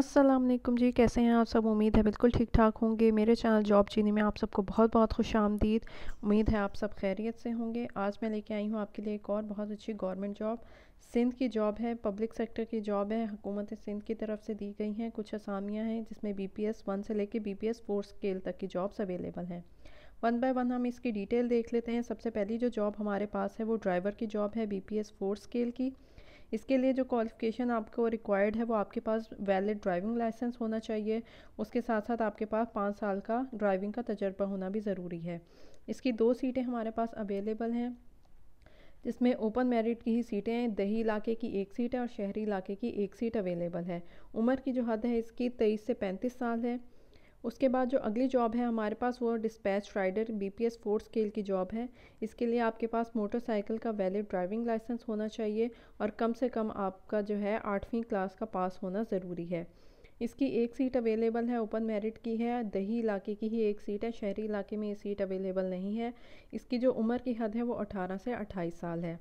अस्सलाम वालेकुम जी कैसे हैं आप सब उम्मीद है बिल्कुल ठीक ठाक होंगे मेरे चैनल जॉब चीनी में आप सबको बहुत बहुत खुश आमदीद उम्मीद है आप सब खैरियत से होंगे आज मैं लेके आई हूँ आपके लिए एक और बहुत अच्छी गवर्नमेंट जॉब सिंध की जॉब है पब्लिक सेक्टर की जॉब है हुकूमत सिंध की तरफ से दी गई हैं कुछ असामियाँ हैं जिसमें बी पी एस वन से लेके B P S four scale तक की जॉब्स अवेलेबल हैं वन बाय वन हम इसकी डिटेल देख लेते हैं सबसे पहली जो जॉब हमारे पास है वो ड्राइवर की जॉब है B P S four scale की इसके लिए जो क्वालिफिकेशन आपको रिक्वायर्ड है वो आपके पास वैलिड ड्राइविंग लाइसेंस होना चाहिए उसके साथ साथ आपके पास पाँच साल का ड्राइविंग का तजर्बा होना भी ज़रूरी है इसकी दो सीटें हमारे पास अवेलेबल हैं जिसमें ओपन मेरिट की ही सीटें हैं दही इलाके की एक सीट है और शहरी इलाके की एक सीट अवेलेबल है उम्र की जो हद है इसकी तेईस से पैंतीस साल है उसके बाद जो अगली जॉब है हमारे पास वो dispatch rider BPS four scale की जॉब है इसके लिए आपके पास मोटरसाइकिल का वैलिड ड्राइविंग लाइसेंस होना चाहिए और कम से कम आपका जो है आठवीं क्लास का पास होना ज़रूरी है इसकी एक सीट अवेलेबल है ओपन मेरिट की है दही इलाके की ही एक सीट है शहरी इलाके में ये सीट अवेलेबल नहीं है इसकी जो उम्र की हद है वो 18 से 28 साल है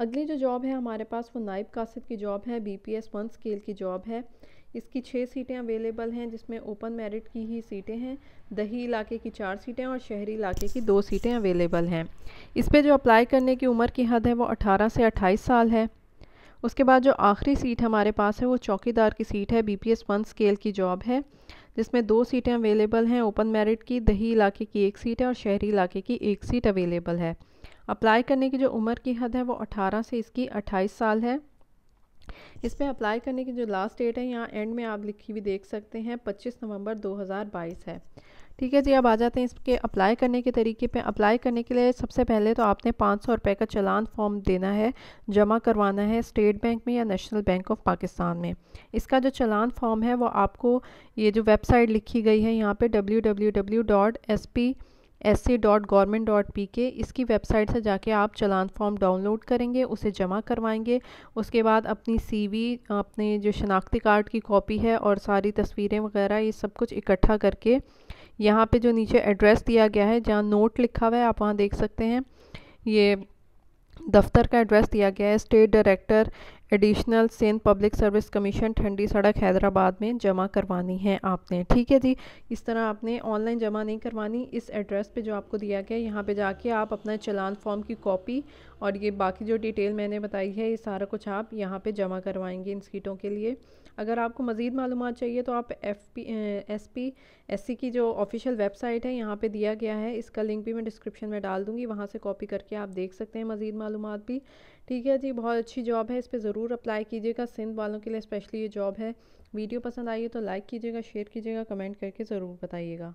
अगली जो जॉब है हमारे पास वो नाइब कासिब की जॉब है B P S one scale की जॉब है इसकी छः सीटें अवेलेबल हैं जिसमें ओपन मेरिट की ही सीटें हैं दही इलाके की चार सीटें और शहरी इलाके की दो सीटें अवेलेबल हैं इस पर जो अप्लाई करने की उम्र की हद है वो 18 से अट्ठाईस साल है उसके बाद जो आखिरी सीट हमारे पास है वो चौकीदार की सीट है B P S one scale की जॉब है जिसमें दो सीटें अवेलेबल हैं ओपन मेरिट की दही इलाके की एक सीट है और शहरी इलाके की एक सीट अवेलेबल है अप्लाई करने की जो उम्र की हद है वो 18 से इसकी 28 साल है इस पर अप्लाई करने की जो लास्ट डेट है यहाँ एंड में आप लिखी हुई देख सकते हैं 25 नवंबर 2022 है ठीक है जी अब आ जाते हैं इसके अप्लाई करने के तरीके पे अप्लाई करने के लिए सबसे पहले तो आपने पाँच सौ रुपये का चलान फॉर्म देना है जमा करवाना है स्टेट बैंक में या नेशनल बैंक ऑफ पाकिस्तान में इसका जो चलान फॉर्म है वो आपको ये जो वेबसाइट लिखी गई है यहाँ पे W W W dot S P S C dot government dot P K इसकी वेबसाइट से जाके आप चलान फॉर्म डाउनलोड करेंगे उसे जमा करवाएंगे उसके बाद अपनी सीवी अपने जो शनाख्ती कार्ड की कॉपी है और सारी तस्वीरें वगैरह ये सब कुछ इकट्ठा करके यहाँ पे जो नीचे एड्रेस दिया गया है जहाँ नोट लिखा हुआ है आप वहाँ देख सकते हैं ये दफ्तर का एड्रेस दिया गया है state director additional Sindh public service commission Thandi Sarak Hyderabad में जमा करवानी है आपने ठीक है जी इस तरह आपने ऑनलाइन जमा नहीं करवानी इस एड्रेस पे जो आपको दिया गया यहाँ पे जाके आप अपना चलान फॉर्म की कॉपी और ये बाकी जो डिटेल मैंने बताई है ये सारा कुछ आप यहाँ पर जमा करवाएंगे इन सीटों के लिए अगर आपको मज़ीद मालूम चाहिए तो आप F P S P S C की जो ऑफिशियल वेबसाइट है यहाँ पर दिया गया है इसका लिंक भी मैं डिस्क्रिप्शन में डाल दूँगी वहाँ से कॉपी करके आप देख सकते हैं मज़ीद मालूम भी ठीक है जी बहुत अच्छी जॉब है इस पर ज़रूर ज़रूर अप्लाई कीजिएगा सिंध वालों के लिए स्पेशली ये जॉब है वीडियो पसंद आई है तो लाइक कीजिएगा शेयर कीजिएगा कमेंट करके ज़रूर बताइएगा